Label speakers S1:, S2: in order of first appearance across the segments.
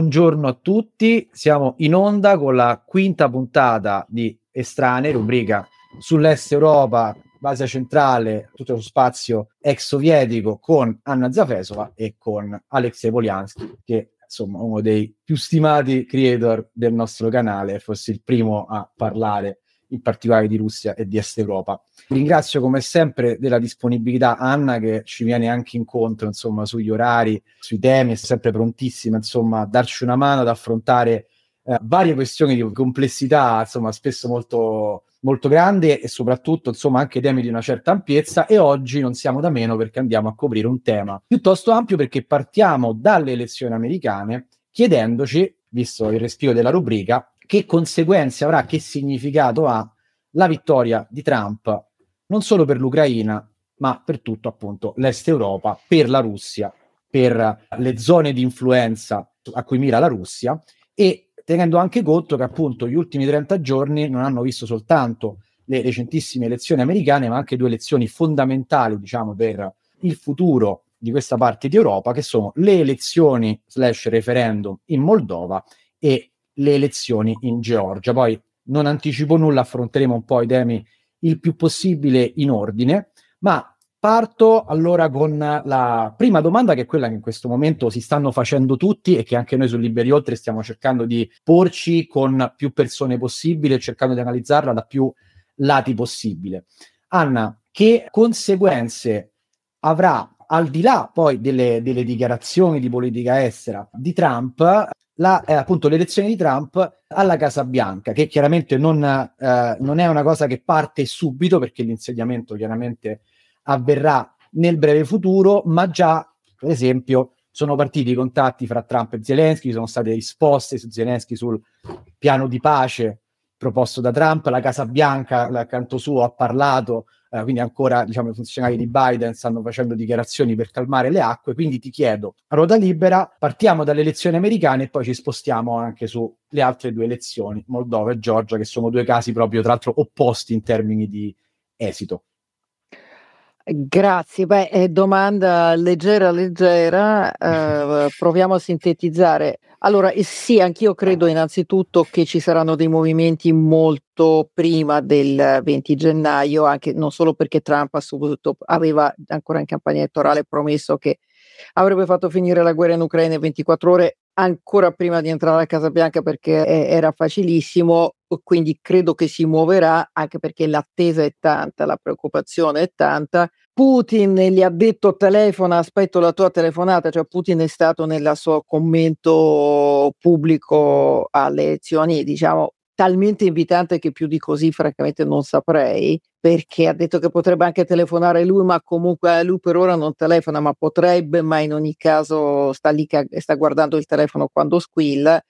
S1: Buongiorno a tutti, siamo in onda con la quinta puntata di Estrane, rubrica sull'Est Europa, Asia Centrale, tutto lo spazio ex sovietico con Anna Zafesova e con Alexei Poliansky, che è insomma uno dei più stimati creator del nostro canale, forse il primo a parlare in particolare di Russia e di Est Europa. Ringrazio come sempre della disponibilità Anna che ci viene anche incontro insomma, sugli orari, sui temi, è sempre prontissima insomma, a darci una mano ad affrontare eh, varie questioni di complessità, insomma, spesso molto, molto grande e soprattutto insomma anche temi di una certa ampiezza e oggi non siamo da meno perché andiamo a coprire un tema piuttosto ampio perché partiamo dalle elezioni americane chiedendoci, visto il respiro della rubrica, che conseguenze avrà, che significato ha la vittoria di Trump, non solo per l'Ucraina, ma per tutto appunto l'Est Europa, per la Russia, per le zone di influenza a cui mira la Russia e tenendo anche conto che appunto gli ultimi 30 giorni non hanno visto soltanto le recentissime elezioni americane, ma anche due elezioni fondamentali, diciamo, per il futuro di questa parte di Europa, che sono le elezioni slash referendum in Moldova e le elezioni in Georgia. Poi non anticipo nulla, affronteremo un po' i temi il più possibile in ordine, ma parto allora con la prima domanda che è quella che in questo momento si stanno facendo tutti e che anche noi su Liberi Oltre stiamo cercando di porci con più persone possibile, cercando di analizzarla da più lati possibile. Anna, che conseguenze avrà al di là poi delle, delle dichiarazioni di politica estera di Trump, la, eh, appunto l'elezione di Trump alla Casa Bianca, che chiaramente non, eh, non, è una cosa che parte subito, perché l'insediamento chiaramente avverrà nel breve futuro, ma già, per esempio, sono partiti i contatti fra Trump e Zelensky, sono state risposte su Zelensky sul piano di pace proposto da Trump, la Casa Bianca, accanto suo, ha parlato eh, quindi ancora diciamo, i funzionari di Biden stanno facendo dichiarazioni per calmare le acque, quindi ti chiedo, ruota libera, partiamo dalle elezioni americane e poi ci spostiamo anche sulle altre due elezioni, Moldova e Georgia, che sono due casi proprio tra l'altro opposti in termini di esito.
S2: Grazie, beh, eh, domanda leggera, leggera, eh, proviamo a sintetizzare. Allora, eh, sì, anch'io credo innanzitutto che ci saranno dei movimenti molto prima del 20 gennaio, anche, non solo perché Trump subito, aveva ancora in campagna elettorale promesso che avrebbe fatto finire la guerra in Ucraina in 24 ore ancora prima di entrare a Casa Bianca perché eh, era facilissimo, quindi credo che si muoverà anche perché l'attesa è tanta, la preoccupazione è tanta. Putin gli ha detto telefona, aspetto la tua telefonata, cioè Putin è stato nel suo commento pubblico alle elezioni, diciamo, talmente invitante che più di così francamente non saprei perché ha detto che potrebbe anche telefonare lui, ma comunque eh, lui per ora non telefona, ma potrebbe, ma in ogni caso sta lì che sta guardando il telefono quando squilla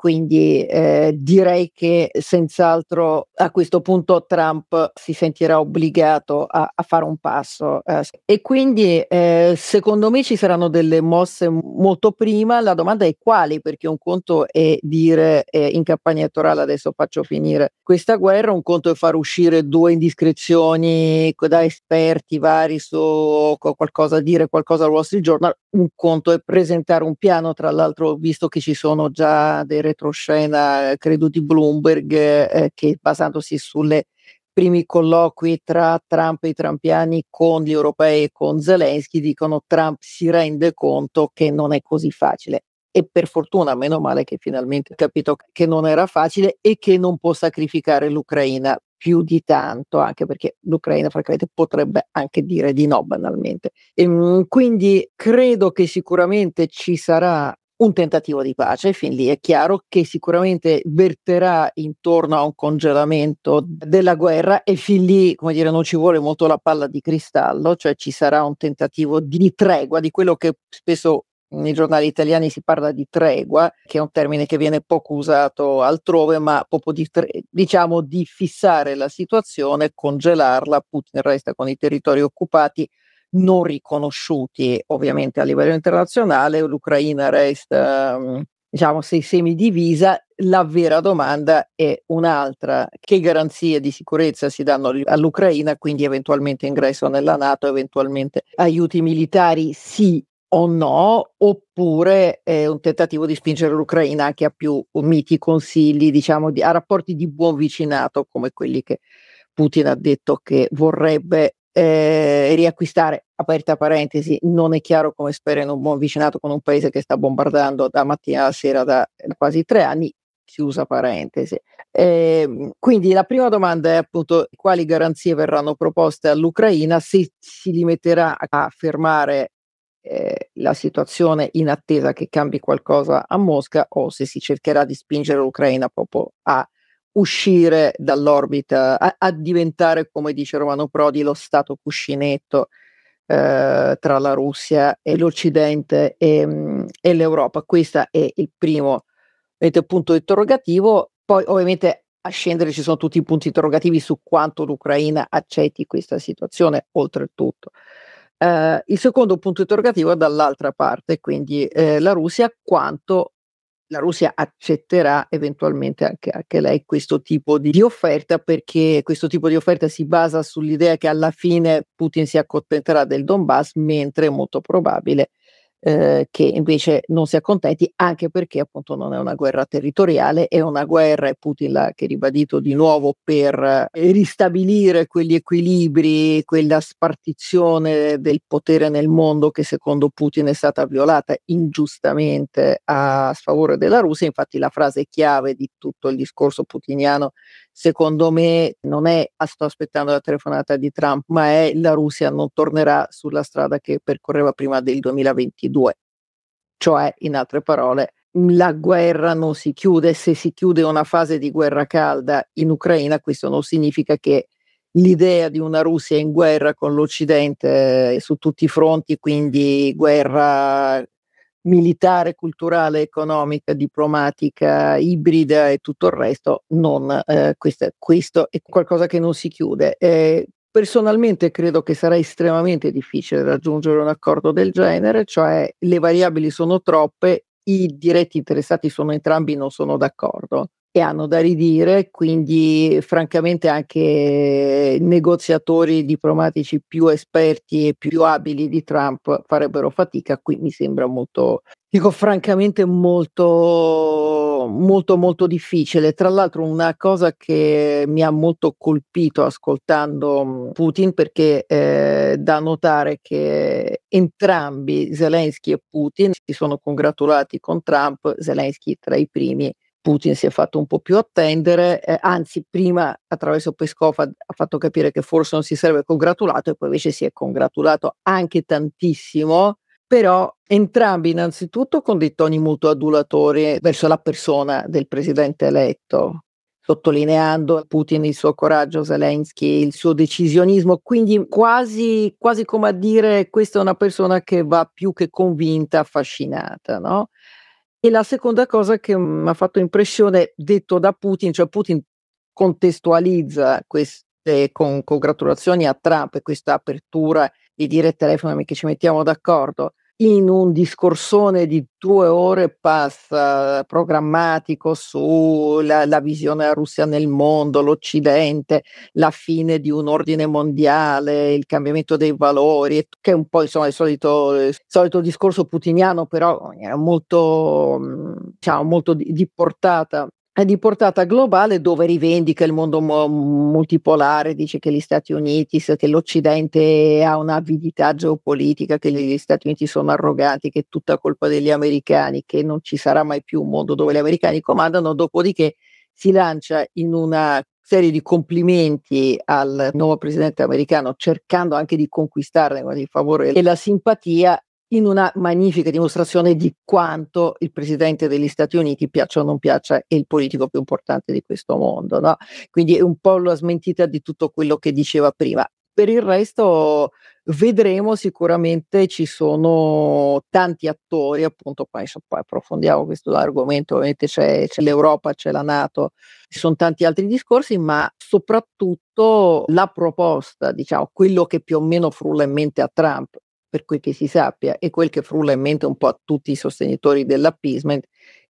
S2: quindi eh, direi che senz'altro a questo punto Trump si sentirà obbligato a, a fare un passo. Eh. E quindi eh, secondo me ci saranno delle mosse molto prima. La domanda è quali, perché un conto è dire eh, in campagna elettorale adesso faccio finire questa guerra, un conto è far uscire due indiscrezioni da esperti vari su qualcosa, dire qualcosa al Wall Street Journal, un conto è presentare un piano, tra l'altro visto che ci sono già dei retroscena, eh, credo di Bloomberg, eh, che basandosi sulle primi colloqui tra Trump e i trampiani con gli europei e con Zelensky dicono Trump si rende conto che non è così facile e per fortuna, meno male che finalmente ha capito che non era facile e che non può sacrificare l'Ucraina più di tanto, anche perché l'Ucraina, francamente, potrebbe anche dire di no banalmente. E, ehm, quindi credo che sicuramente ci sarà un tentativo di pace, fin lì è chiaro che sicuramente verterà intorno a un congelamento della guerra e fin lì, come dire, non ci vuole molto la palla di cristallo, cioè ci sarà un tentativo di tregua, di quello che spesso nei giornali italiani si parla di tregua, che è un termine che viene poco usato altrove, ma proprio di tre- diciamo di fissare la situazione, congelarla, Putin resta con i territori occupati, non riconosciuti ovviamente a livello internazionale, l'Ucraina resta mm, diciamo sei semidivisa, la vera domanda è un'altra, che garanzie di sicurezza si danno all'Ucraina, quindi eventualmente ingresso nella Nato, eventualmente aiuti militari sì o no, oppure è un tentativo di spingere l'Ucraina anche a più miti consigli, diciamo, a rapporti di buon vicinato come quelli che Putin ha detto che vorrebbe eh, riacquistare, aperta parentesi, non è chiaro come sperano un buon vicinato con un paese che sta bombardando da mattina alla sera da eh, quasi tre anni, chiusa parentesi. Eh, quindi la prima domanda è appunto quali garanzie verranno proposte all'Ucraina, se si limiterà a fermare eh, la situazione in attesa che cambi qualcosa a Mosca o se si cercherà di spingere l'Ucraina proprio a uscire dall'orbita, eh, a, a, diventare, come dice Romano Prodi, lo stato cuscinetto eh, tra la Russia e l'Occidente e, mm, e l'Europa. Questo è il primo punto interrogativo. Poi ovviamente a scendere ci sono tutti i punti interrogativi su quanto l'Ucraina accetti questa situazione, oltretutto. Eh, il secondo punto interrogativo è dall'altra parte, quindi eh, la Russia quanto la Russia accetterà eventualmente anche, anche, lei questo tipo di, offerta perché questo tipo di offerta si basa sull'idea che alla fine Putin si accontenterà del Donbass mentre è molto probabile eh, che invece non si accontenti, anche perché appunto non è una guerra territoriale, è una guerra, e Putin l'ha ribadito di nuovo, per eh, ristabilire quegli equilibri, quella spartizione del potere nel mondo che secondo Putin è stata violata ingiustamente a sfavore della Russia. Infatti la frase chiave di tutto il discorso putiniano secondo me non è ah, sto aspettando la telefonata di Trump, ma è la Russia non tornerà sulla strada che percorreva prima del 2022. Cioè, in altre parole, la guerra non si chiude, se si chiude una fase di guerra calda in Ucraina, questo non significa che l'idea di una Russia in guerra con l'Occidente eh, su tutti i fronti, quindi guerra militare, culturale, economica, diplomatica, ibrida e tutto il resto, non, eh, questo, questo, è qualcosa che non si chiude. Eh, personalmente credo che sarà estremamente difficile raggiungere un accordo del genere, cioè le variabili sono troppe, i diretti interessati sono entrambi non sono d'accordo che hanno da ridire, quindi francamente anche negoziatori diplomatici più esperti e più abili di Trump farebbero fatica, qui mi sembra molto, dico francamente molto, molto, molto difficile. Tra l'altro una cosa che mi ha molto colpito ascoltando mm, Putin, perché eh, da notare che entrambi Zelensky e Putin si sono congratulati con Trump, Zelensky tra i primi Putin si è fatto un po' più attendere, eh, anzi prima attraverso Peskov ha, ha, fatto capire che forse non si sarebbe congratulato e poi invece si è congratulato anche tantissimo, però entrambi innanzitutto con dei toni molto adulatori verso la persona del presidente eletto, sottolineando Putin il suo coraggio, Zelensky il suo decisionismo, quindi quasi, quasi come a dire questa è una persona che va più che convinta, affascinata, no? E la seconda cosa che mi mhmm, ha fatto impressione, detto da Putin, cioè Putin contestualizza queste congratulazioni a Trump e questa apertura di dire telefonami che ci mettiamo d'accordo in un discorsone di due ore passa programmatico sulla visione della Russia nel mondo, l'Occidente, la fine di un ordine mondiale, il cambiamento dei valori, che è un po' insomma il solito, il solito discorso putiniano, però molto, mm, diciamo, molto di, di portata di portata globale dove rivendica il mondo mo- multipolare, dice che gli Stati Uniti, che l'Occidente ha un'avidità geopolitica, che gli Stati Uniti sono arroganti, che è tutta colpa degli americani, che non ci sarà mai più un mondo dove gli americani comandano, dopodiché si lancia in una serie di complimenti al nuovo presidente americano cercando anche di conquistarne il favore e la simpatia in una magnifica dimostrazione di quanto il presidente degli Stati Uniti, piaccia o non piaccia, è il politico più importante di questo mondo. No? Quindi è un po' la smentita di tutto quello che diceva prima. Per il resto vedremo sicuramente ci sono tanti attori, appunto poi, poi approfondiamo questo argomento, ovviamente c'è, c'è l'Europa, c'è la Nato, ci sono tanti altri discorsi, ma soprattutto la proposta, diciamo, quello che più o meno frulla in mente a Trump per cui che si sappia, è quel che frulla in mente un po' a tutti i sostenitori dell'appeasement,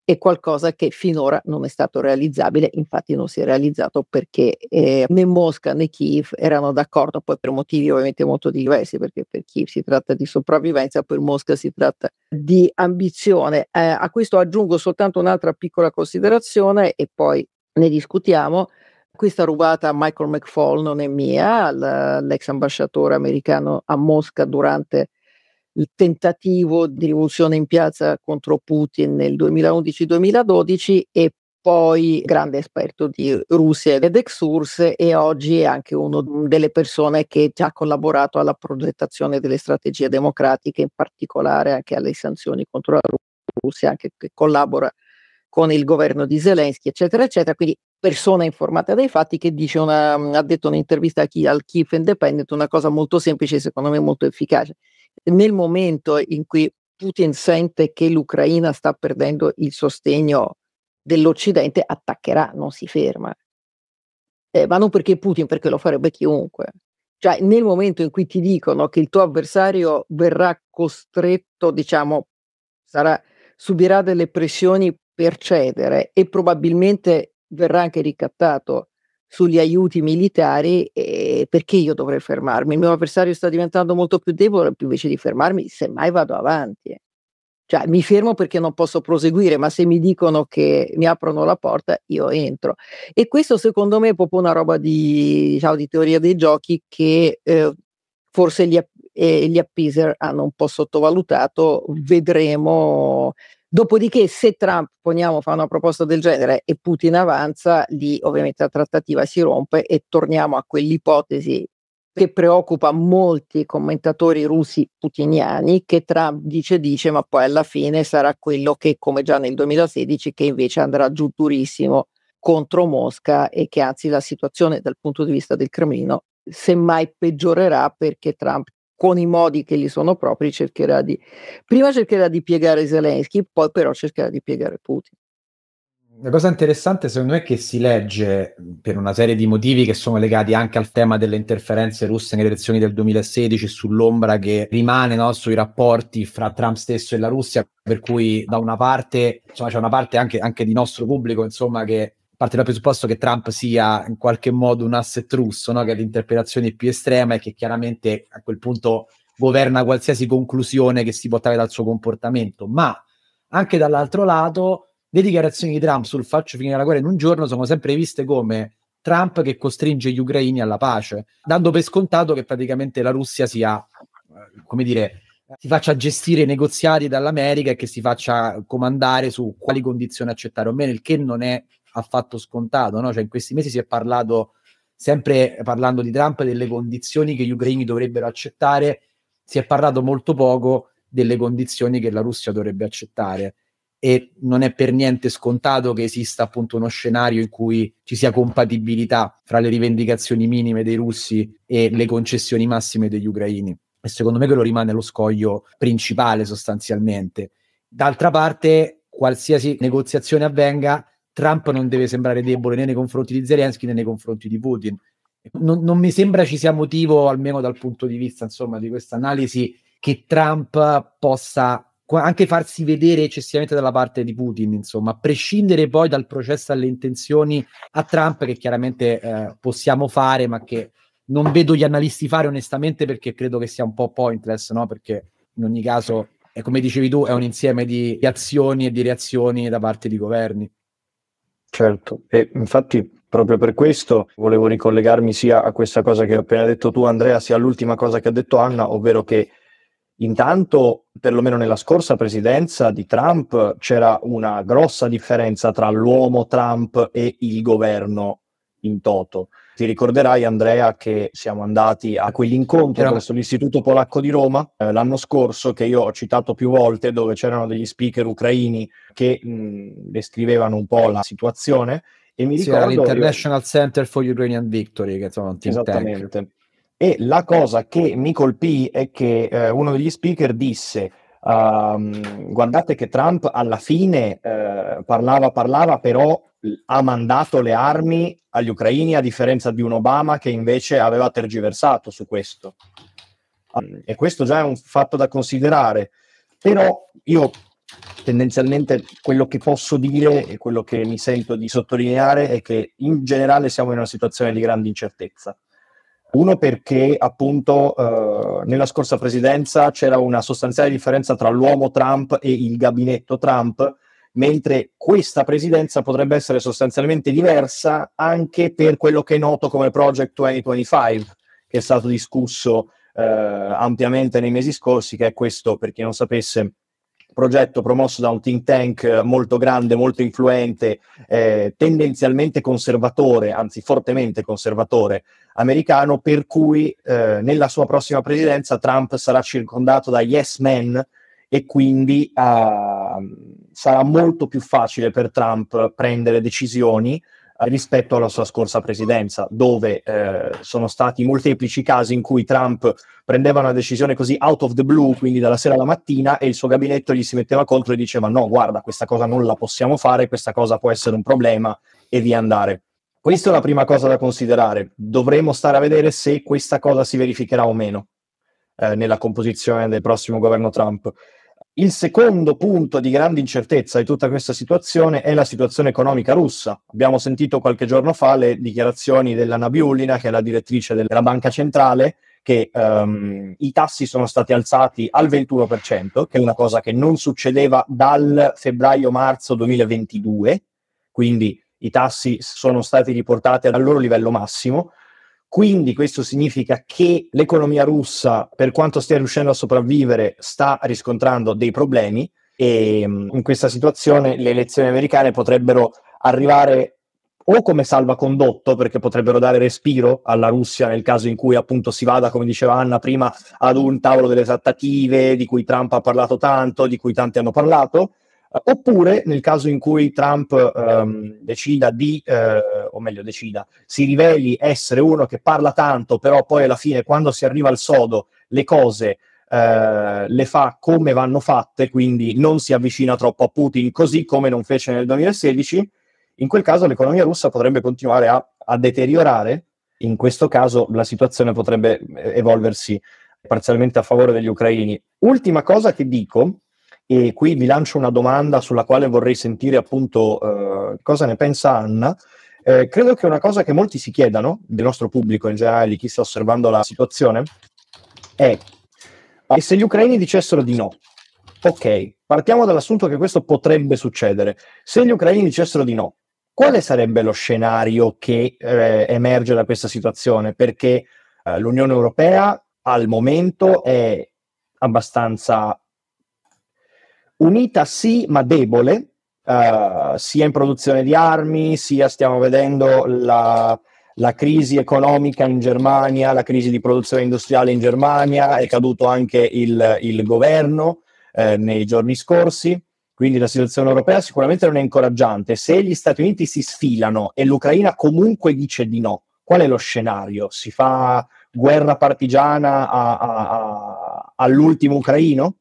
S2: è qualcosa che finora non è stato realizzabile, infatti non si è realizzato perché eh, né Mosca né Kiev erano d'accordo, poi per motivi ovviamente molto diversi, perché per Kiev si tratta di sopravvivenza, per Mosca si tratta di ambizione. Eh, a questo aggiungo soltanto un'altra piccola considerazione e poi ne discutiamo. Questa rubata a Michael McFall non è mia, l'ex ambasciatore americano a Mosca durante il tentativo di rivoluzione in piazza contro Putin nel 2011-2012 e poi grande esperto di Russia ed ex Exurs e oggi è anche una delle persone che ha collaborato alla progettazione delle strategie democratiche, in particolare anche alle sanzioni contro la Russia, anche che collabora con il governo di Zelensky, eccetera, eccetera. Quindi persona informata dei fatti che dice una, ha detto un'intervista al Kiev Independent una cosa molto semplice, secondo me molto efficace. Nel momento in cui Putin sente che l'Ucraina sta perdendo il sostegno dell'Occidente, attaccherà, non si ferma. Eh, ma non perché Putin, perché lo farebbe chiunque. Cioè, nel momento in cui ti dicono che il tuo avversario verrà costretto, diciamo, sarà, subirà delle pressioni per e probabilmente verrà anche ricattato sugli aiuti militari perché io dovrei fermarmi? Il mio avversario sta diventando molto più debole, invece di fermarmi, semmai vado avanti. Cioè, mi fermo perché non posso proseguire, ma se mi dicono che mi aprono la porta, io entro. E questo secondo me è proprio una roba di, diciamo, di teoria dei giochi che eh, forse gli, eh, gli appeaser hanno un po' sottovalutato, vedremo Dopodiché, se Trump, poniamo, fa una proposta del genere e Putin avanza, lì ovviamente la trattativa si rompe e torniamo a quell'ipotesi che preoccupa molti commentatori russi putiniani, che Trump dice dice, ma poi alla fine sarà quello che, come già nel 2016, che invece andrà giù durissimo contro Mosca e che anzi la situazione dal punto di vista del Cremlino semmai peggiorerà perché Trump con i modi che gli sono propri, cercherà di prima cercherà di piegare Zelensky, poi però cercherà di piegare Putin.
S1: La cosa interessante secondo me è che si legge per una serie di motivi che sono legati anche al tema delle interferenze russe nelle elezioni del 2016 sull'ombra che rimane no, sui rapporti fra Trump stesso e la Russia, per cui da una parte insomma, c'è una parte anche, anche di nostro pubblico insomma, che parte dal presupposto che Trump sia in qualche modo un asset russo, no? che è l'interpretazione più estrema e che chiaramente a quel punto governa qualsiasi conclusione che si può trarre dal suo comportamento, ma anche dall'altro lato le dichiarazioni di Trump sul faccio finire la guerra in un giorno sono sempre viste come Trump che costringe gli ucraini alla pace, dando per scontato che praticamente la Russia sia, eh, come dire, si faccia gestire i negoziati dall'America e che si faccia comandare su quali condizioni accettare o meno, il che non è affatto scontato. No? Cioè, in questi mesi si è parlato, sempre parlando di Trump, delle condizioni che gli ucraini dovrebbero accettare, si è parlato molto poco delle condizioni che la Russia dovrebbe accettare e non è per niente scontato che esista appunto uno scenario in cui ci sia compatibilità fra le rivendicazioni minime dei russi e le concessioni massime degli ucraini. E secondo me quello rimane lo scoglio principale sostanzialmente. D'altra parte, qualsiasi negoziazione avvenga, Trump non deve sembrare debole né nei confronti di Zelensky né nei confronti di Putin. Non, non mi sembra ci sia motivo, almeno dal punto di vista insomma, di questa analisi, che Trump possa anche farsi vedere eccessivamente dalla parte di Putin, insomma, a prescindere poi dal processo alle intenzioni a Trump, che chiaramente eh, possiamo fare, ma che non vedo gli analisti fare onestamente perché credo che sia un po' pointless, no? Perché in ogni caso, è come dicevi tu, è un insieme di azioni e di reazioni da parte di
S3: governi. Certo, e infatti proprio per questo volevo ricollegarmi sia a questa cosa che hai appena detto tu Andrea, sia all'ultima cosa che ha detto Anna, ovvero che intanto, perlomeno nella scorsa presidenza di Trump, c'era una grossa differenza tra l'uomo Trump e il governo in toto. Ti ricorderai, Andrea, che siamo andati a quell'incontro Era... presso l'Istituto Polacco di Roma eh, l'anno scorso, che io ho citato più volte, dove c'erano degli speaker ucraini che mh, descrivevano un po' la situazione. E mi ricordo, sì, l'International
S1: io... Center for Ukrainian Victory, che insomma
S3: un Esattamente. Tank. E la cosa che mi colpì è che eh, uno degli speaker disse Uh, guardate che Trump alla fine uh, parlava, parlava, però ha mandato le armi agli ucraini a differenza di un Obama che invece aveva tergiversato su questo. Uh, e questo già è un fatto da considerare. Però io tendenzialmente quello che posso dire e quello che mi sento di sottolineare è che in generale siamo in una situazione di grande incertezza uno perché appunto eh, nella scorsa presidenza c'era una sostanziale differenza tra l'uomo Trump e il gabinetto Trump, mentre questa presidenza potrebbe essere sostanzialmente diversa anche per quello che è noto come Project 2025, che è stato discusso eh, ampiamente nei mesi scorsi, che è questo, per chi non sapesse, progetto promosso da un think tank eh, molto grande, molto influente, eh, tendenzialmente conservatore, anzi fortemente conservatore americano, per cui eh, nella sua prossima presidenza Trump sarà circondato da yes men e quindi eh, sarà molto più facile per Trump prendere decisioni rispetto alla sua scorsa presidenza, dove eh, sono stati molteplici casi in cui Trump prendeva una decisione così out of the blue, quindi dalla sera alla mattina, e il suo gabinetto gli si metteva contro e diceva no, guarda, questa cosa non la possiamo fare, questa cosa può essere un problema e via andare. Questa è la prima cosa da considerare. Dovremo stare a vedere se questa cosa si verificherà o meno eh, nella composizione del prossimo governo Trump. Il secondo punto di grande incertezza di tutta questa situazione è la situazione economica russa. Abbiamo sentito qualche giorno fa le dichiarazioni della Nabiulina, che è la direttrice della banca centrale, che um, i tassi sono stati alzati al 21%, che è una cosa che non succedeva dal febbraio-marzo 2022, quindi i tassi sono stati riportati al loro livello massimo quindi questo significa che l'economia russa, per quanto stia riuscendo a sopravvivere, sta riscontrando dei problemi e mm, in questa situazione le elezioni americane potrebbero arrivare o come salvacondotto, perché potrebbero dare respiro alla Russia nel caso in cui appunto si vada, come diceva Anna prima, ad un tavolo delle trattative di cui Trump ha parlato tanto, di cui tanti hanno parlato, eh, oppure nel caso in cui Trump ehm, decida di, eh, o meglio decida, si riveli essere uno che parla tanto, però poi alla fine quando si arriva al sodo le cose eh, le fa come vanno fatte, quindi non si avvicina troppo a Putin, così come non fece nel 2016, in quel caso l'economia russa potrebbe continuare a, a deteriorare, in questo caso la situazione potrebbe eh, evolversi parzialmente a favore degli ucraini. Ultima cosa che dico, e qui vi lancio una domanda sulla quale vorrei sentire appunto eh, cosa ne pensa Anna. Eh, credo che una cosa che molti si chiedano, del nostro pubblico in generale, di chi sta osservando la situazione, è e se gli ucraini dicessero di no? Ok, partiamo dall'assunto che questo potrebbe succedere. Se gli ucraini dicessero di no, quale sarebbe lo scenario che eh, emerge da questa situazione? Perché eh, l'Unione Europea al momento è abbastanza unita sì, ma debole, uh, sia in produzione di armi, sia stiamo vedendo la, la crisi economica in Germania, la crisi di produzione industriale in Germania, è caduto anche il, il governo eh, nei giorni scorsi, quindi la situazione europea sicuramente non è incoraggiante. Se gli Stati Uniti si sfilano e l'Ucraina comunque dice di no, qual è lo scenario? Si fa guerra partigiana a, a, a, all'ultimo ucraino?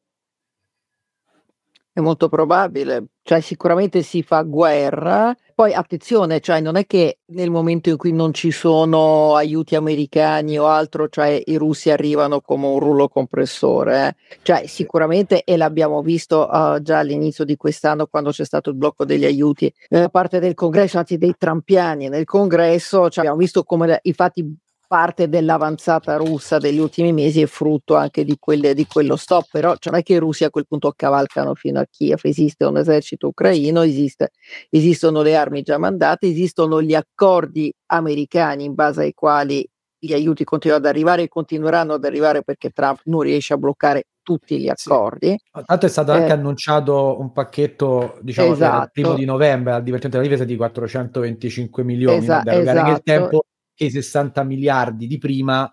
S2: È molto probabile, cioè sicuramente si fa guerra, poi attenzione, cioè non è che nel momento in cui non ci sono aiuti americani o altro, cioè i russi arrivano come un rullo compressore, eh. cioè sicuramente e l'abbiamo visto uh, già all'inizio di quest'anno quando c'è stato il blocco degli aiuti eh, da parte del congresso, anzi dei trampiani nel congresso, cioè abbiamo visto come i fatti parte dell'avanzata russa degli ultimi mesi è frutto anche di, quelle, di quello stop, però cioè, non è che i russi a quel punto cavalcano fino a Kiev, esiste un esercito ucraino, esiste, esistono le armi già mandate, esistono gli accordi americani in base ai quali gli aiuti continuano ad arrivare e continueranno ad arrivare perché Trump non riesce a bloccare tutti gli accordi. Sì.
S1: Tanto è stato eh, anche annunciato un pacchetto, diciamo, esatto. primo di novembre al Divertimento della Difesa di 425 milioni esatto, da erogare esatto. tempo che i 60 miliardi di prima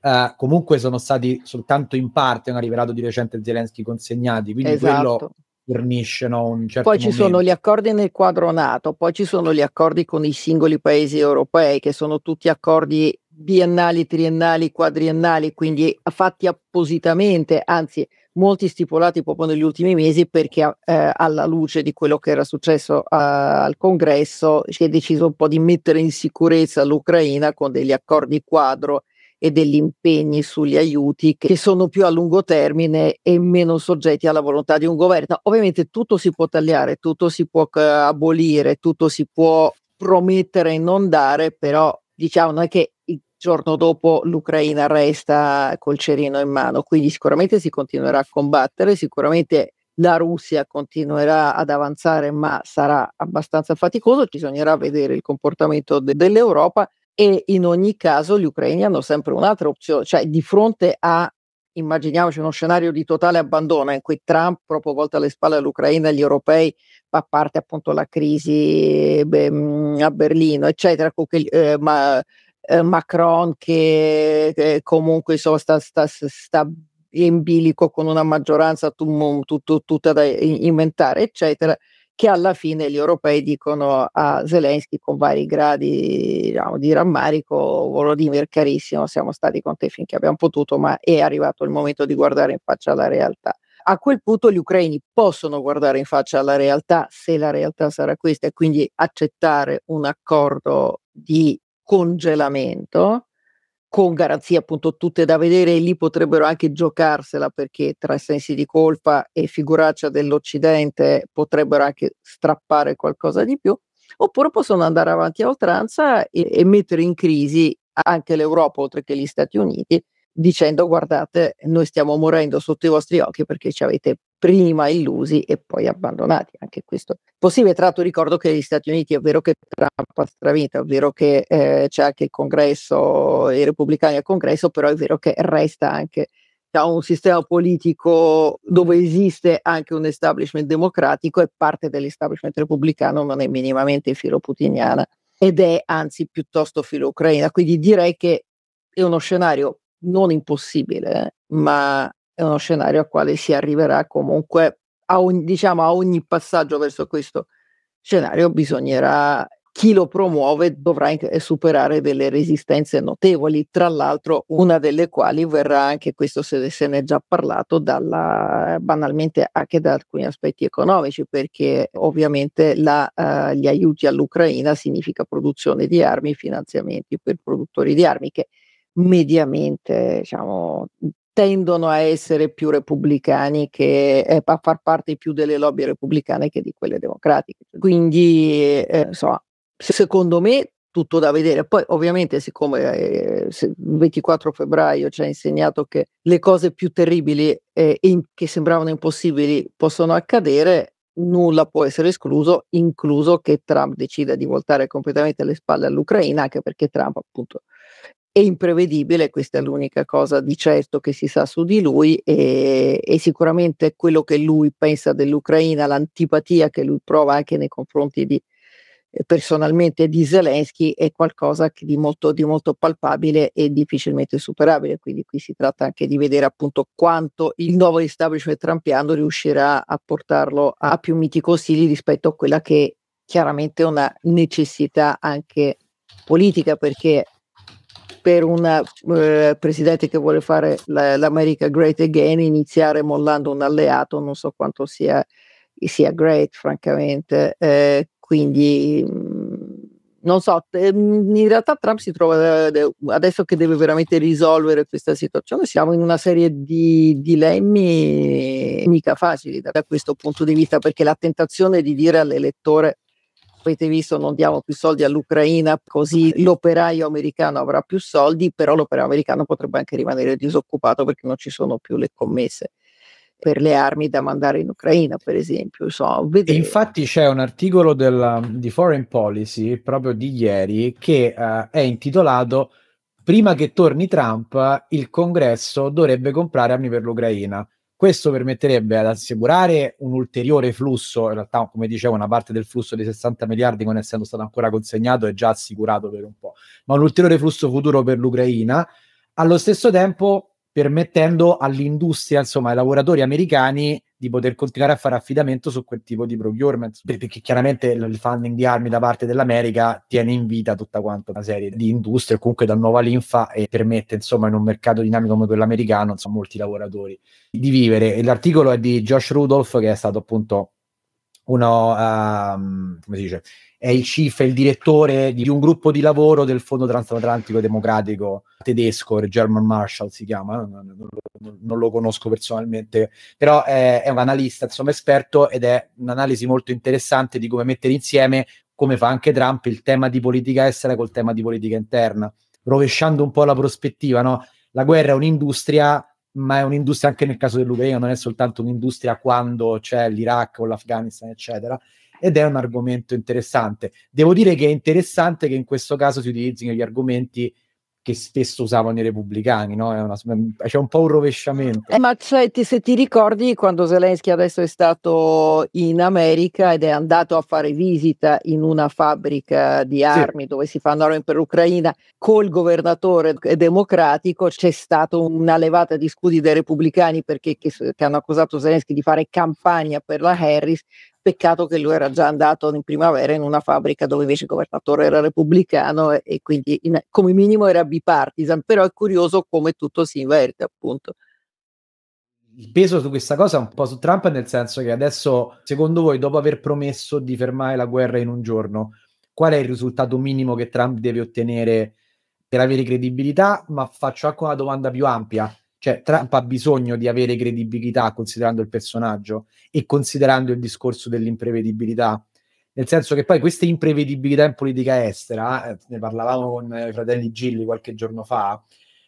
S1: eh, comunque sono stati soltanto in parte, hanno rivelato di recente Zelensky consegnati, quindi esatto. quello fornisce no, un certo Poi ci momento. sono gli
S2: accordi nel quadro NATO, poi ci sono gli accordi con i singoli paesi europei, che sono tutti accordi biennali, triennali, quadriennali, quindi fatti appositamente, anzi molti stipulati proprio negli ultimi mesi perché eh, alla luce di quello che era successo a, eh, al congresso si è deciso un po' di mettere in sicurezza l'Ucraina con degli accordi quadro e degli impegni sugli aiuti che sono più a lungo termine e meno soggetti alla volontà di un governo. Ovviamente tutto si può tagliare, tutto si può eh, abolire, tutto si può promettere e non dare, però diciamo non è che il giorno dopo l'Ucraina resta col cerino in mano, quindi sicuramente si continuerà a combattere, sicuramente la Russia continuerà ad avanzare, ma sarà abbastanza faticoso, bisognerà vedere il comportamento de- dell'Europa e in ogni caso gli ucraini hanno sempre un'altra opzione, cioè di fronte a immaginiamoci uno scenario di totale abbandono in cui Trump proprio volta le spalle all'Ucraina e agli europei fa parte appunto la crisi beh, mm, a Berlino, eccetera, che, eh, ma eh, Macron che eh, comunque insomma, sta, sta, sta in bilico con una maggioranza tum, tut, tutta da inventare, eccetera, che alla fine gli europei dicono a Zelensky con vari gradi diciamo, di rammarico, Volodymyr carissimo, siamo stati con te finché abbiamo potuto, ma è arrivato il momento di guardare in faccia alla realtà. A quel punto gli ucraini possono guardare in faccia alla realtà, se la realtà sarà questa, e quindi accettare un accordo di congelamento con garanzia appunto tutte da vedere e lì potrebbero anche giocarsela perché tra sensi di colpa e figuraccia dell'Occidente potrebbero anche strappare qualcosa di più, oppure possono andare avanti a oltranza e, e mettere in crisi anche l'Europa oltre che gli Stati Uniti dicendo guardate noi stiamo morendo sotto i vostri occhi perché ci avete prima illusi e poi abbandonati. Anche questo è possibile. Tra l'altro ricordo che negli Stati Uniti è vero che Trump ha stravinto, è vero che eh, c'è anche il congresso, i repubblicani al congresso, però è vero che resta anche da un sistema politico dove esiste anche un establishment democratico e parte dell'establishment repubblicano non è minimamente filoputiniana ed è anzi piuttosto filo-ucraina. Quindi direi che è uno scenario non impossibile, ma è uno scenario al quale si arriverà comunque a ogni, diciamo, a ogni passaggio verso questo scenario bisognerà chi lo promuove dovrà eh, superare delle resistenze notevoli, tra l'altro una delle quali verrà anche, questo se, se ne è già parlato, dalla, banalmente anche da alcuni aspetti economici, perché ovviamente la, uh, gli aiuti all'Ucraina significa produzione di armi, finanziamenti per produttori di armi che mediamente diciamo, tendono a essere più repubblicani che eh, a far parte più delle lobby repubblicane che di quelle democratiche. Quindi, eh, insomma, secondo me tutto da vedere. Poi ovviamente siccome eh, il 24 febbraio ci ha insegnato che le cose più terribili eh, in, che sembravano impossibili possono accadere, nulla può essere escluso, incluso che Trump decida di voltare completamente le spalle all'Ucraina, anche perché Trump appunto è imprevedibile, questa è l'unica cosa di certo che si sa su di lui e, e, sicuramente quello che lui pensa dell'Ucraina, l'antipatia che lui prova anche nei confronti di, eh, personalmente di Zelensky è qualcosa di molto, di molto palpabile e difficilmente superabile, quindi qui si tratta anche di vedere appunto quanto il nuovo establishment trampiano riuscirà a portarlo a più miti consigli rispetto a quella che chiaramente è una necessità anche politica perché per un eh, presidente che vuole fare la, l'America great again, iniziare mollando un alleato, non so quanto sia, sia great, francamente. Eh, quindi mm, non so, mm, in realtà Trump si trova eh, adesso che deve veramente risolvere questa situazione, siamo in una serie di dilemmi mica facili da, questo punto di vista, perché la tentazione di dire all'elettore Avete visto, non diamo più soldi all'Ucraina, così l'operaio americano avrà più soldi, però l'operaio americano potrebbe anche rimanere disoccupato perché non ci sono più le commesse per le armi da mandare in Ucraina, per esempio. So,
S1: infatti c'è un articolo della, um, di Foreign Policy proprio di ieri che uh, è intitolato Prima che torni Trump, il congresso dovrebbe comprare armi per l'Ucraina. Questo permetterebbe ad assicurare un ulteriore flusso, in realtà come dicevo una parte del flusso dei 60 miliardi non essendo stato ancora consegnato è già assicurato per un po', ma un ulteriore flusso futuro per l'Ucraina, allo stesso tempo permettendo all'industria, insomma ai lavoratori americani di poter continuare a fare affidamento su quel tipo di procurement, perché chiaramente il funding di armi da parte dell'America tiene in vita tutta quanta una serie di industrie, comunque da nuova linfa e permette, insomma, in un mercato dinamico come quello americano, insomma, molti lavoratori di vivere. E l'articolo è di Josh Rudolph, che è stato appunto uno, um, come si dice, è il CIF, è il direttore di un gruppo di lavoro del Fondo Transatlantico Democratico tedesco, German Marshall si chiama, non, non, non lo conosco personalmente, però è, è, un analista, insomma esperto ed è un'analisi molto interessante di come mettere insieme, come fa anche Trump, il tema di politica estera col tema di politica interna, rovesciando un po' la prospettiva, no? La guerra è un'industria ma è un'industria anche nel caso dell'Ucraina, non è soltanto un'industria quando c'è l'Iraq o l'Afghanistan, eccetera. Ed è un argomento interessante. Devo dire che è interessante che in questo caso si utilizzino gli argomenti che spesso usavano i repubblicani, no? è Una, c'è un po' un rovesciamento.
S2: Eh, ma cioè, ti, se ti ricordi quando Zelensky adesso è stato in America ed è andato a fare visita in una fabbrica di armi sì. dove si fanno armi per l'Ucraina col governatore democratico, c'è stata una levata di scudi dei repubblicani perché, che, che hanno accusato Zelensky di fare campagna per la Harris Peccato che lui era già andato in primavera in una fabbrica dove invece il governatore era repubblicano e, e quindi in, come minimo era bipartisan, però è curioso come tutto si inverte appunto il peso su questa cosa
S1: è un po' su Trump, nel senso che adesso, secondo voi, dopo aver promesso di fermare la guerra in un giorno, qual è il risultato minimo che Trump deve ottenere per avere credibilità? Ma faccio anche una domanda più ampia. Cioè, Trump ha bisogno di avere credibilità considerando il personaggio e considerando il discorso dell'imprevedibilità. Nel senso che poi queste imprevedibilità in politica estera, eh, ne parlavamo con eh, i fratelli Gilli qualche giorno fa,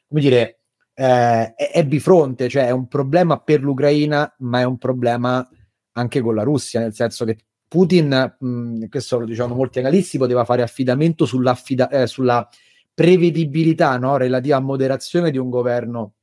S1: come dire, eh, è, è bifronte, cioè è un problema per l'Ucraina, ma è un problema anche con la Russia, nel senso che Putin, mh, questo lo dicevano molti analisti, poteva fare affidamento sulla, affida- eh, sulla prevedibilità no? relativa a moderazione di un governo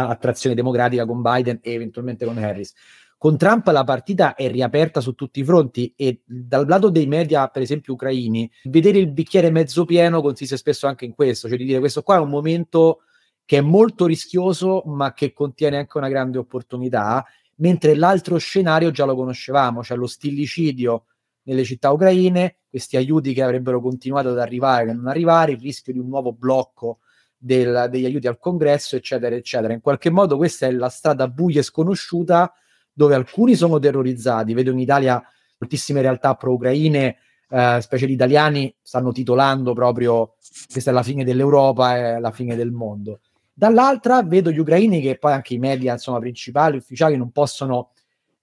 S1: attrazione democratica con Biden e eventualmente con Harris. Con Trump la partita è riaperta su tutti i fronti e dal lato dei media, per esempio ucraini, vedere il bicchiere mezzo pieno consiste spesso anche in questo, cioè di dire questo qua è un momento che è molto rischioso ma che contiene anche una grande opportunità, mentre l'altro scenario già lo conoscevamo, cioè lo stillicidio nelle città ucraine, questi aiuti che avrebbero continuato ad arrivare, e non arrivare, il rischio di un nuovo blocco del, degli aiuti al congresso, eccetera, eccetera. In qualche modo questa è la strada buia e sconosciuta dove alcuni sono terrorizzati. Vedo in Italia moltissime realtà pro-ucraine, eh, specie gli italiani, stanno titolando proprio questa è la fine dell'Europa, è la fine del mondo. Dall'altra vedo gli ucraini che poi anche i media insomma, principali, ufficiali, non possono,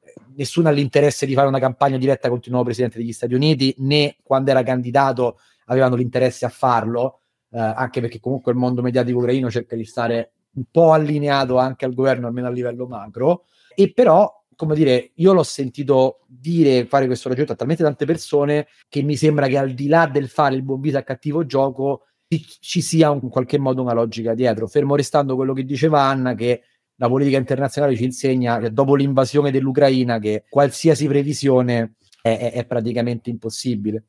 S1: eh, nessuno ha l'interesse di fare una campagna diretta contro il nuovo presidente degli Stati Uniti, né quando era candidato avevano l'interesse a farlo eh, anche perché comunque il mondo mediatico ucraino cerca di stare un po' allineato anche al governo, almeno a livello macro, e però come dire, io l'ho sentito dire, fare questo ragionamento a talmente tante persone che mi sembra che al di là del fare il buon viso a cattivo gioco ci, ci sia un, in qualche modo una logica dietro, fermo restando quello che diceva Anna che la politica internazionale ci insegna che cioè, dopo l'invasione dell'Ucraina che qualsiasi previsione è, è, è praticamente impossibile.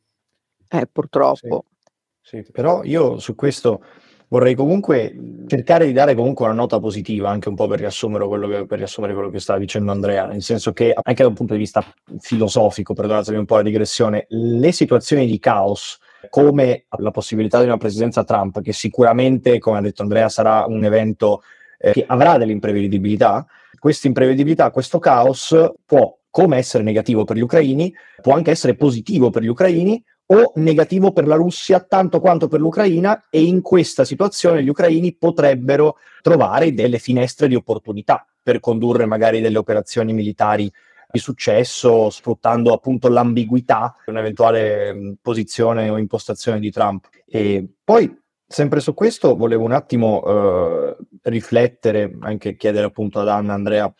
S3: Eh, purtroppo. Sì. Sì. Però io su questo vorrei comunque cercare di dare comunque una nota positiva, anche un po' per riassumere quello che, per riassumere quello che stava dicendo Andrea, nel senso che anche da un punto di vista filosofico, perdonatemi un po' la digressione, le situazioni di caos come la possibilità di una presidenza Trump, che sicuramente, come ha detto Andrea, sarà un evento eh, che avrà dell'imprevedibilità questa imprevedibilità, questo caos può come essere negativo per gli ucraini, può anche essere positivo per gli ucraini, o negativo per la Russia tanto quanto per l'Ucraina e in questa situazione gli ucraini potrebbero trovare delle finestre di opportunità per condurre magari delle operazioni militari di successo, sfruttando appunto l'ambiguità di un'eventuale posizione o impostazione di Trump. E poi, sempre su questo, volevo un attimo eh, riflettere, anche chiedere appunto ad Anna Andrea,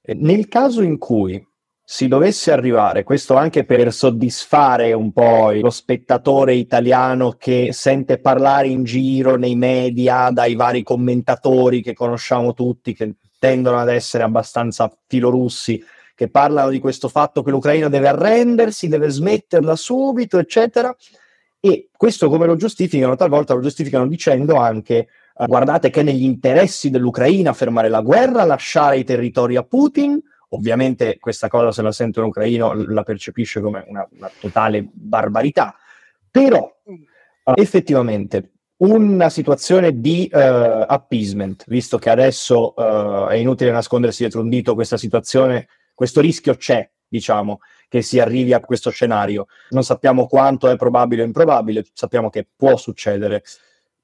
S3: eh, nel caso in cui si dovesse arrivare, questo anche per soddisfare un po' lo spettatore italiano che sente parlare in giro nei media, dai vari commentatori che conosciamo tutti, che tendono ad essere abbastanza filorussi, che parlano di questo fatto che l'Ucraina deve arrendersi, deve smetterla subito, eccetera. E questo come lo giustificano? Talvolta lo giustificano dicendo anche ah, guardate che è negli interessi dell'Ucraina fermare la guerra, lasciare i territori a Putin, Ovviamente questa cosa se la sente un ucraino la percepisce come una, una totale barbarità, però ah. effettivamente una situazione di uh, appeasement, visto che adesso uh, è inutile nascondersi dietro un dito questa situazione, questo rischio c'è, diciamo, che si arrivi a questo scenario. Non sappiamo quanto è probabile o improbabile, sappiamo che può succedere.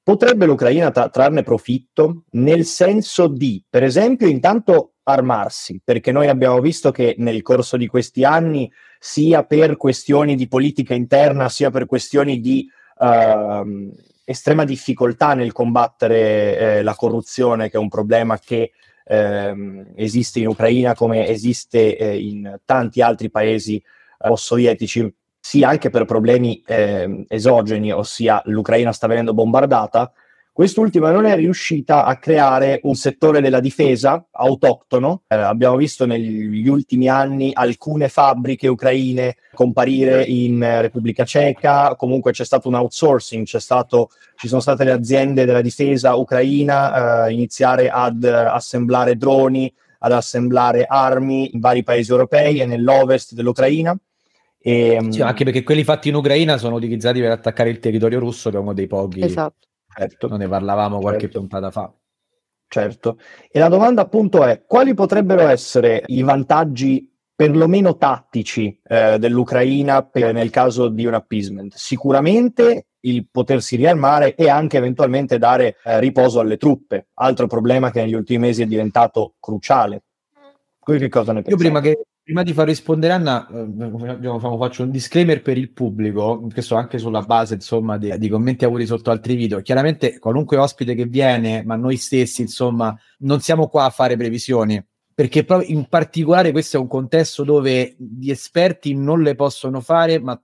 S3: Potrebbe l'Ucraina tra- trarne profitto nel senso di, per esempio, intanto armarsi, perché noi eh. abbiamo visto che nel corso di questi anni, sia per questioni di politica interna, sia per questioni di eh, estrema difficoltà nel combattere eh, la corruzione, che è un problema che eh, esiste in Ucraina come esiste eh, in tanti altri paesi eh, sovietici, sia anche per problemi ehm, esogeni, ossia l'Ucraina sta venendo bombardata, Quest'ultima non è riuscita a creare un settore della difesa autoctono. Eh, abbiamo visto negli ultimi anni alcune fabbriche ucraine comparire in eh, Repubblica Ceca, comunque c'è stato un outsourcing, stato, ci sono state le aziende della difesa ucraina eh, iniziare ad eh, assemblare droni, ad assemblare armi in vari paesi europei e nell'ovest dell'Ucraina. E, ehm, sì, anche
S1: perché quelli fatti in Ucraina sono utilizzati per attaccare il territorio russo, che è uno dei pochi. Esatto Certo. Non ne parlavamo certo. qualche puntata
S3: fa. Certo. E la domanda appunto è quali potrebbero essere i vantaggi perlomeno tattici eh, dell'Ucraina per, nel caso di un appeasement? Sicuramente il potersi riarmare e anche eventualmente dare eh, riposo alle truppe, altro problema che negli ultimi mesi è diventato cruciale. Qui che cosa ne pensi? Io prima che
S1: prima di far rispondere Anna, eh, faccio un disclaimer per il pubblico, questo anche sulla base insomma, di, di, commenti avuti sotto altri video. Chiaramente qualunque ospite che viene, ma noi stessi, insomma, non siamo qua a fare previsioni, perché proprio in particolare questo è un contesto dove gli esperti non le possono fare, ma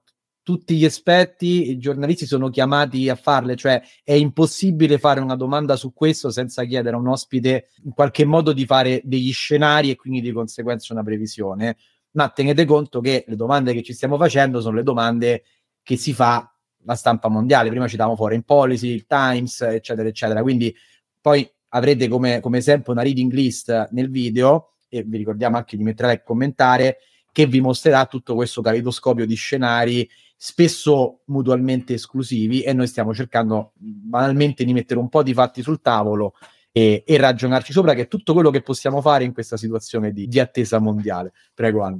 S1: tutti gli esperti, i giornalisti sono chiamati a farle, cioè è impossibile fare una domanda su questo senza chiedere a un ospite in qualche modo di fare degli scenari e quindi di conseguenza una previsione, ma tenete conto che le domande che ci stiamo facendo sono le domande che si fa la stampa mondiale, prima citavamo Foreign Policy, il Times, eccetera, eccetera, quindi poi avrete come, come sempre una reading list nel video e vi ricordiamo anche di mettere a commentare che vi mostrerà tutto questo caleidoscopio di scenari spesso mutualmente esclusivi e noi stiamo cercando banalmente di mettere un po' di fatti sul tavolo e, e ragionarci sopra, che è tutto quello che possiamo fare in questa situazione di, di attesa mondiale. Prego Anna.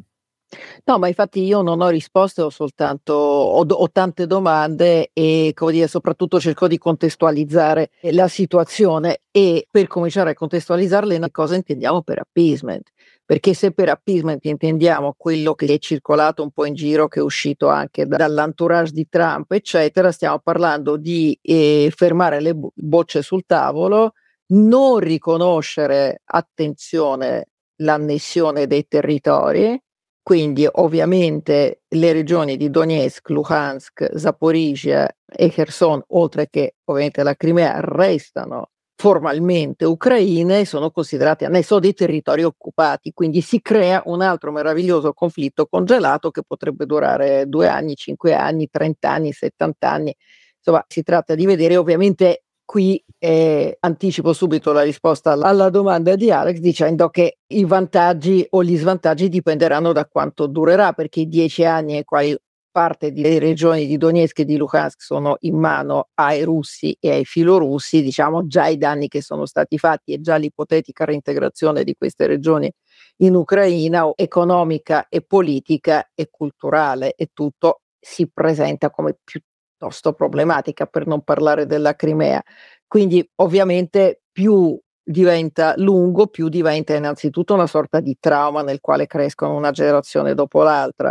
S2: No, ma infatti io non ho risposte, ho soltanto ho, ho tante domande e dire, soprattutto cerco di contestualizzare la situazione e per cominciare a contestualizzarle cosa intendiamo per appeasement perché se per appeasement intendiamo quello che è circolato un po' in giro, che è uscito anche da, dall'entourage di Trump, eccetera, stiamo parlando di eh, fermare le bocce sul tavolo, non riconoscere, attenzione, l'annessione dei territori, quindi ovviamente le regioni di Donetsk, Luhansk, Zaporizhia e Kherson, oltre che ovviamente la Crimea, restano formalmente ucraine sono considerate annesso dei territori occupati, quindi si crea un altro meraviglioso conflitto congelato che potrebbe durare due anni, cinque anni, trent'anni, settant'anni. Insomma, si tratta di vedere, ovviamente qui eh, anticipo subito la risposta alla domanda di Alex dicendo che i vantaggi o gli svantaggi dipenderanno da quanto durerà, perché i dieci anni ai quali parte delle regioni di Donetsk e di Luhansk sono in mano ai russi e ai filorussi, diciamo già i danni che sono stati fatti e già l'ipotetica reintegrazione di queste regioni in Ucraina, economica e politica e culturale e tutto si presenta come piuttosto problematica, per non parlare della Crimea. Quindi ovviamente più diventa lungo, più diventa innanzitutto una sorta di trauma nel quale crescono una generazione dopo l'altra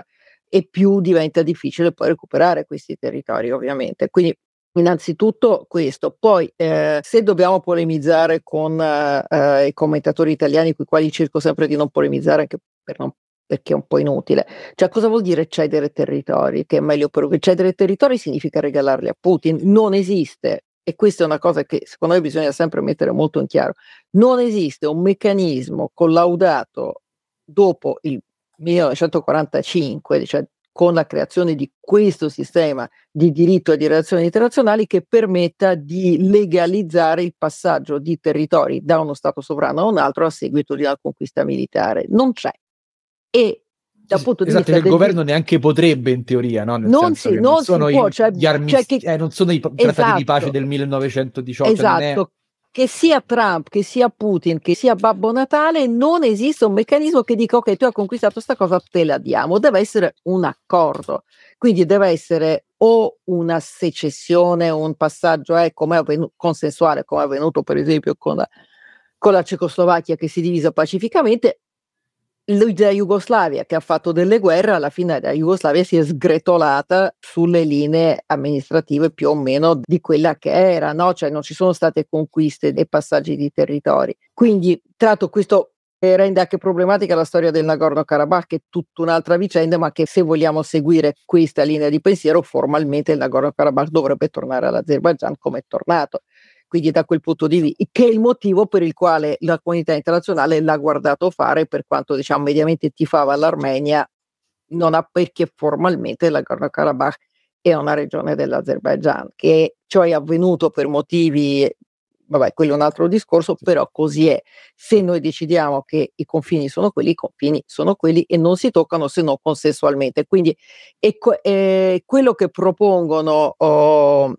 S2: e più diventa difficile poi recuperare questi territori ovviamente. Quindi Innanzitutto questo, poi eh, se dobbiamo polemizzare con eh, i commentatori italiani, con i quali cerco sempre di non polemizzare anche per non perché è un po' inutile. Cioè, cosa vuol dire cedere territori? Che è meglio per cedere territori significa regalarli a Putin. Non esiste, e questa è una cosa che secondo me bisogna sempre mettere molto in chiaro, non esiste un meccanismo collaudato dopo il 1945, cioè con la creazione di questo sistema di diritto di relazioni internazionali che permetta di legalizzare il passaggio di territori da uno Stato sovrano a un altro a seguito di una conquista militare. Non c'è. E dal punto di esatto, vista del governo
S1: diritto. neanche potrebbe in teoria, no? Nel non, si, non, non si può, i, cioè, gli armisti, cioè che, eh, non sono i esatto, di pace esatto. del 1918. Esatto, cioè
S2: che sia Trump, che sia Putin, che sia Babbo Natale, non esiste un meccanismo che dica ok, tu hai conquistato questa cosa, te la diamo. Deve essere un accordo. Quindi deve essere o una secessione, un passaggio eh, come avvenuto, consensuale, come è avvenuto per esempio con la, con la Cecoslovacchia che si è divisa pacificamente, la Jugoslavia che ha fatto delle guerre, alla fine la Jugoslavia si è sgretolata sulle linee amministrative più o meno di quella che era, no? cioè non ci sono state conquiste e passaggi di territori. Quindi, tra l'altro, questo rende anche problematica la storia del Nagorno-Karabakh, che è tutta un'altra vicenda, ma che se vogliamo seguire questa linea di pensiero, formalmente il Nagorno-Karabakh dovrebbe tornare all'Azerbaigian come è tornato. Quindi da quel punto di vista, che è il motivo per il quale la comunità internazionale l'ha guardato fare per quanto diciamo mediamente tifava l'Armenia, non ha perché formalmente la Nagorno Karabakh è una regione dell'Azerbaigian, che ciò è avvenuto per motivi vabbè, quello è un altro discorso, però così è. Se noi decidiamo che i confini sono quelli, i confini sono quelli e non si toccano se non consensualmente. Quindi ecco, eh, quello che propongono oh,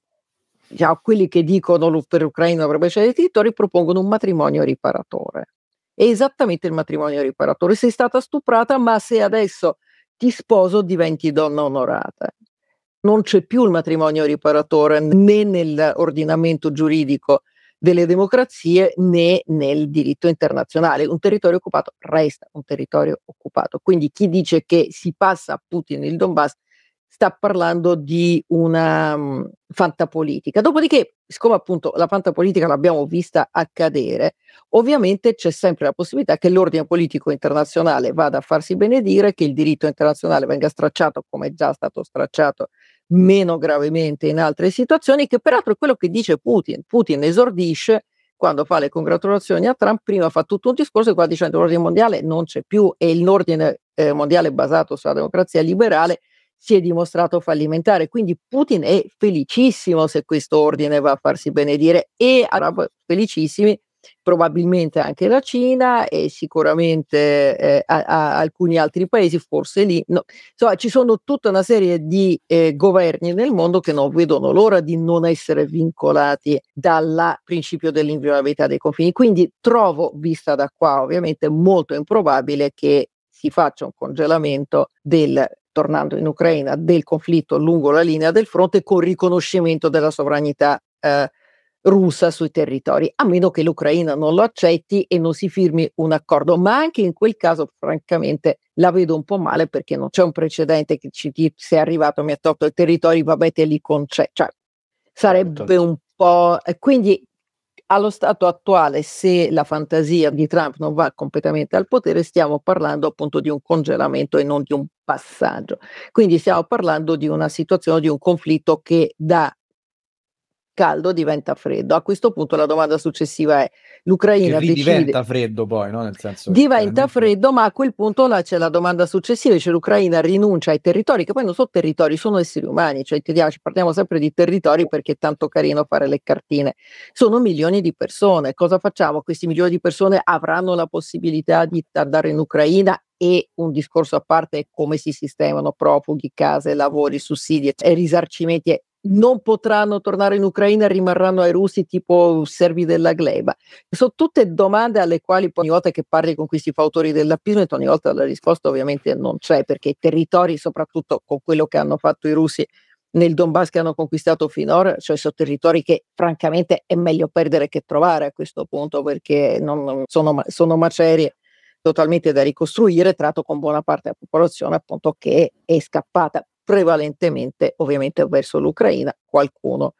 S2: diciamo, quelli che dicono per l'Ucraina dovrebbe essere detenitore propongono un matrimonio riparatore. È esattamente il matrimonio riparatore. Sei stata stuprata, ma se adesso ti sposo diventi donna onorata. Non c'è più il matrimonio riparatore né nell'ordinamento giuridico delle democrazie né nel diritto internazionale. Un territorio occupato resta un territorio occupato. Quindi chi dice che si passa a Putin il Donbass sta parlando di una um, fantapolitica. Dopodiché, siccome appunto la fantapolitica l'abbiamo vista accadere, ovviamente c'è sempre la possibilità che l'ordine politico internazionale vada a farsi benedire, che il diritto internazionale venga stracciato come è già stato stracciato meno gravemente in altre situazioni, che peraltro è quello che dice Putin. Putin esordisce quando fa le congratulazioni a Trump, prima fa tutto un discorso e qua dicendo l'ordine mondiale non c'è più e l'ordine eh, mondiale basato sulla democrazia liberale si è dimostrato fallimentare. Quindi Putin è felicissimo se questo ordine va a farsi benedire e felicissimi probabilmente anche la Cina e sicuramente eh, a, a alcuni altri paesi, forse lì. No. Insomma, ci sono tutta una serie di eh, governi nel mondo che non vedono l'ora di non essere vincolati dal principio dell'inviolabilità dei confini. Quindi trovo, vista da qua ovviamente, molto improbabile che si faccia un congelamento del tornando in Ucraina, del conflitto lungo la linea del fronte con riconoscimento della sovranità eh, russa sui territori, a meno che l'Ucraina non lo accetti e non si firmi un accordo. Ma anche in quel caso, francamente, la vedo un po' male perché non c'è un precedente che ci dice sei arrivato, mi ha tolto i territori, vabbè, te li concedo. Cioè, sarebbe un po'... Quindi allo stato attuale, se la fantasia di Trump non va completamente al potere, stiamo parlando appunto di un congelamento e non di un passaggio. Quindi stiamo parlando di una situazione, di un conflitto che da caldo diventa freddo. A questo punto la domanda successiva è: l'Ucraina che decide, diventa
S1: freddo poi, no? Nel senso diventa
S2: freddo, ma a quel punto là c'è la domanda successiva, cioè l'Ucraina rinuncia ai territori che poi non sono territori, sono esseri umani, cioè ci parliamo sempre di territori perché è tanto carino fare le cartine. Sono milioni di persone, cosa facciamo? Questi milioni di persone avranno la possibilità di andare in Ucraina e un discorso a parte è come si sistemano profughi, case, lavori, sussidi e risarcimenti non potranno tornare in Ucraina, rimarranno ai russi tipo servi della gleba. Sono tutte domande alle quali ogni volta che parli con questi fautori dell'appismo, ogni volta la risposta ovviamente non c'è, perché i territori, soprattutto con quello che hanno fatto i russi nel Donbass che hanno conquistato finora, cioè sono territori che francamente è meglio perdere che trovare a questo punto, perché non, sono, sono macerie totalmente da ricostruire, tratto con buona parte della popolazione appunto che è scappata prevalentemente ovviamente verso l'Ucraina, qualcuno,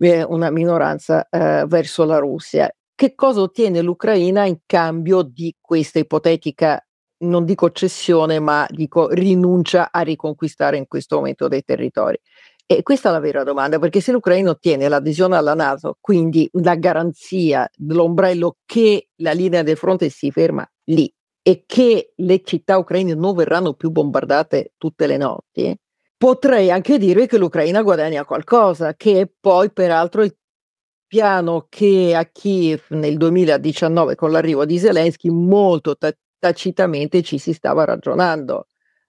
S2: eh, una minoranza eh, verso la Russia. Che cosa ottiene l'Ucraina in cambio di questa ipotetica, non dico cessione, ma dico rinuncia a riconquistare in questo momento dei territori? E questa è la vera domanda, perché se l'Ucraina ottiene l'adesione alla Nato, quindi la garanzia dell'ombrello che la linea del fronte si ferma lì e che le città ucraine non verranno più bombardate tutte le notti, potrei anche dirvi che l'Ucraina guadagna qualcosa, che è poi peraltro il piano che a Kiev nel 2019 con l'arrivo di Zelensky molto ta- tacitamente ci si stava ragionando.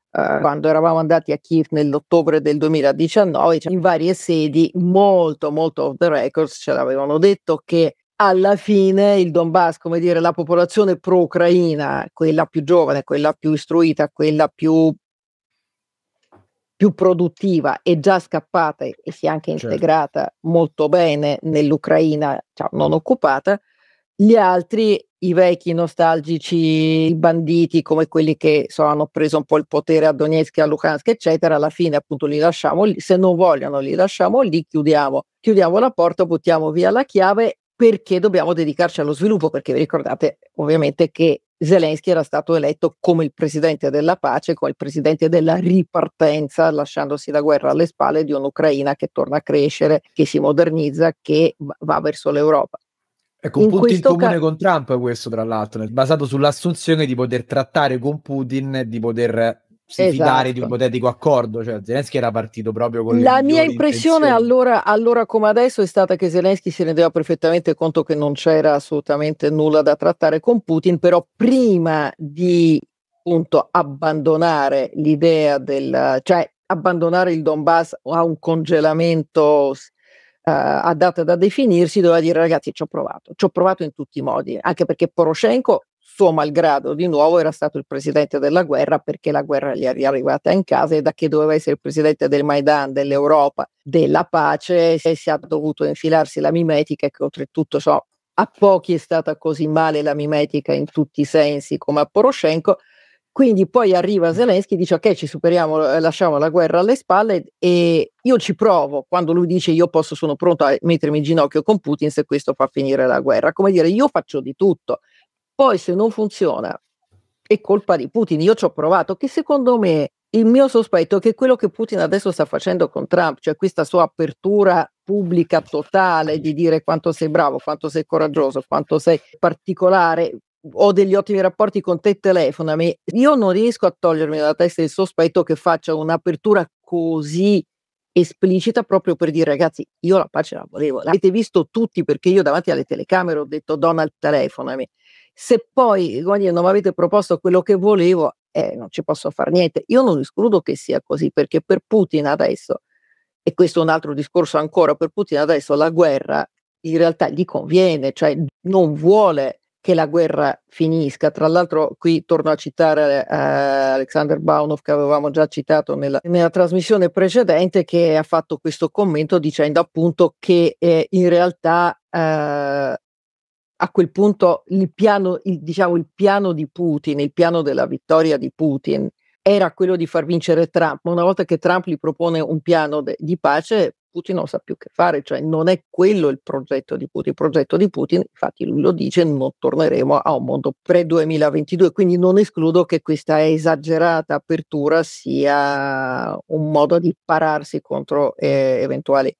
S2: Uh, quando eravamo andati a Kiev nell'ottobre del 2019, cioè in varie sedi molto molto off the records ce l'avevano detto che alla fine il Donbass, come dire, la popolazione pro-ucraina, quella più giovane, quella più istruita, quella più più produttiva è già scappata e si è anche certo. integrata certo. molto bene nell'Ucraina cioè, non occupata, gli altri, i vecchi nostalgici banditi come quelli che so, hanno preso un po' il potere a Donetsk, a Luhansk, eccetera, alla fine appunto li lasciamo lì, se non vogliono li lasciamo lì, chiudiamo, chiudiamo la porta, buttiamo via la chiave perché dobbiamo dedicarci allo sviluppo, perché vi ricordate ovviamente che Zelensky era stato eletto come il presidente della pace, come il presidente della ripartenza, lasciandosi la guerra alle spalle di un'Ucraina che torna a crescere, che si modernizza, che va verso l'Europa. Ecco, un in punto in comune ca-
S1: con Trump è questo, tra l'altro, basato sull'assunzione di poter trattare con Putin, di poter si esatto. fidare di un esatto. ipotetico accordo, cioè Zelensky era partito proprio con La mia impressione
S2: allora, allora, come adesso è stata che Zelensky si rendeva perfettamente conto che non c'era assolutamente nulla da trattare con Putin, però prima di appunto abbandonare l'idea del cioè abbandonare il Donbass a un congelamento Uh, a data da definirsi, doveva dire ragazzi ci ho provato, ci ho provato in tutti i modi, anche perché Poroshenko suo malgrado di nuovo era stato il presidente della guerra perché la guerra gli era arrivata in casa e da che doveva essere il presidente del Maidan, dell'Europa, della pace, e si è dovuto infilarsi la mimetica che oltretutto so, a pochi è stata così male la mimetica in tutti i sensi come a Poroshenko. Quindi poi arriva Zelensky e dice ok ci superiamo, eh, lasciamo la guerra alle spalle e io ci provo quando lui dice io posso, sono pronto a mettermi in ginocchio con Putin se questo fa finire la guerra. Come dire, io faccio di tutto. Poi se non funziona è colpa di Putin. Io ci ho provato che secondo me il mio sospetto è che quello che Putin adesso sta facendo con Trump, cioè questa sua apertura pubblica totale di dire quanto sei bravo, quanto sei coraggioso, quanto sei particolare, ho degli ottimi rapporti con te, telefonami. Io non riesco a togliermi dalla testa il sospetto che faccia un'apertura così esplicita proprio per dire ragazzi io la pace la volevo l'avete visto tutti perché io davanti alle telecamere ho detto Donald telefonami se poi dire, non mi avete proposto quello che volevo, eh, non ci posso fare niente. Io non escludo che sia così, perché per Putin adesso, e questo è un altro discorso ancora, per Putin adesso la guerra in realtà gli conviene, cioè non vuole che la guerra finisca. Tra l'altro qui torno a citare eh, Alexander Baunov che avevamo già citato nella, nella, trasmissione precedente che ha fatto questo commento dicendo appunto che eh, in realtà eh, a quel punto il piano, il, diciamo, il piano di Putin, il piano della vittoria di Putin era quello di far vincere Trump, ma una volta che Trump gli propone un piano de- di pace, Putin non sa più che fare, cioè non è quello il progetto di Putin. Il progetto di Putin, infatti lui lo dice, non torneremo a un mondo pre-2022, quindi non escludo che questa esagerata apertura sia un modo di pararsi contro eh, eventuali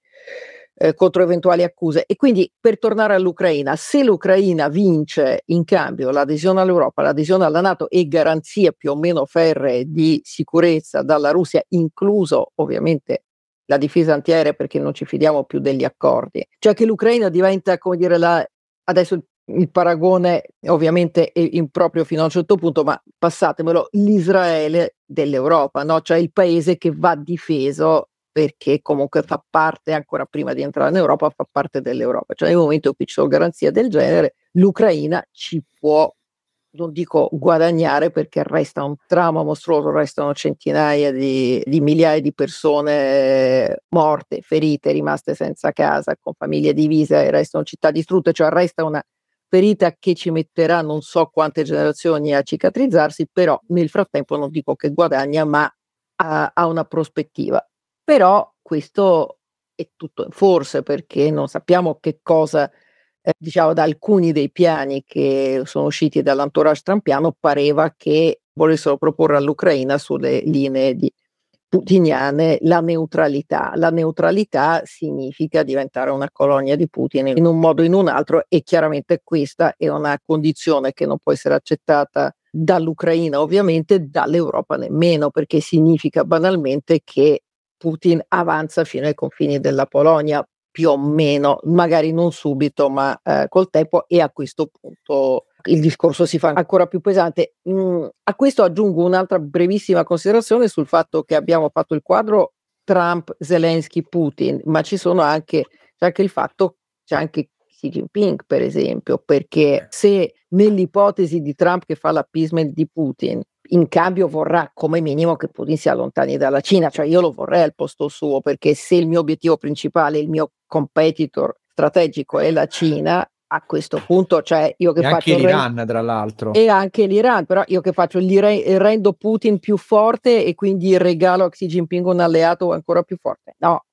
S2: eh, contro eventuali accuse. E quindi per tornare all'Ucraina, se l'Ucraina vince in cambio l'adesione all'Europa, l'adesione alla Nato e garanzie più o meno ferre di sicurezza dalla Russia, incluso ovviamente la difesa antiaerea perché non ci fidiamo più degli accordi, cioè che l'Ucraina diventa, come dire, la, adesso il il paragone ovviamente è improprio fino a un certo punto, ma passatemelo, l'Israele dell'Europa, no? cioè il paese che va difeso perché comunque fa parte, ancora prima di entrare in Europa, fa parte dell'Europa. Cioè nel momento in cui ci sono garanzie del genere, l'Ucraina ci può, non dico guadagnare perché resta un trauma mostruoso, restano centinaia di, di migliaia di persone eh, morte, ferite, rimaste senza casa, con famiglie divise, restano città distrutte, cioè resta una ferita che ci metterà non so quante generazioni a cicatrizzarsi, però nel frattempo non dico che guadagna, ma ha una prospettiva però questo è tutto, forse perché non sappiamo che cosa, eh, diciamo, da alcuni dei piani che sono usciti dall'entourage trampiano pareva che volessero proporre all'Ucraina sulle linee di putiniane la neutralità. La neutralità significa diventare una colonia di Putin in un modo o in un altro e chiaramente questa è una condizione che non può essere accettata dall'Ucraina ovviamente, dall'Europa nemmeno, perché significa banalmente che Putin avanza fino ai confini della Polonia, più o meno, magari non subito, ma eh, col tempo e a questo punto il discorso si fa ancora più pesante. Mm, a questo aggiungo un'altra brevissima considerazione sul fatto che abbiamo fatto il quadro Trump, Zelensky, Putin, ma ci sono anche, c'è anche il fatto, c'è anche Xi Jinping per esempio, perché se nell'ipotesi di Trump che fa l'appeasement di Putin in cambio vorrà come minimo che Putin si allontani dalla Cina, cioè io lo vorrei al posto suo perché se il mio obiettivo principale, il mio competitor strategico è la Cina, a questo punto, cioè io che e faccio anche l'Iran, re- tra l'altro. E anche l'Iran, però io che faccio, gli re- rendo Putin più forte e quindi regalo a Xi Jinping un alleato ancora più forte. No,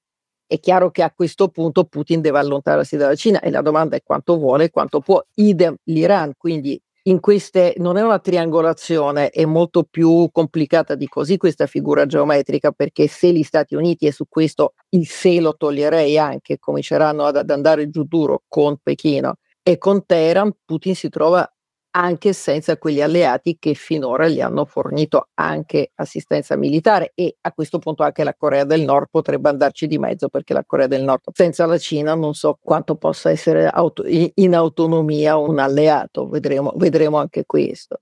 S2: è chiaro che a questo punto Putin deve allontanarsi dalla Cina e la domanda è quanto vuole, quanto può. Idem l'Iran, quindi in queste non è una triangolazione, è molto più complicata di così questa figura geometrica, perché se gli Stati Uniti, e su questo il se lo toglierei anche, cominceranno ad, ad andare giù duro con Pechino e con Teheran, Putin si trova anche senza quegli alleati che finora gli hanno fornito anche assistenza militare e a questo punto anche la Corea del Nord potrebbe andarci di mezzo perché la Corea del Nord senza la Cina non so quanto possa essere auto- in autonomia un alleato, vedremo, vedremo anche questo.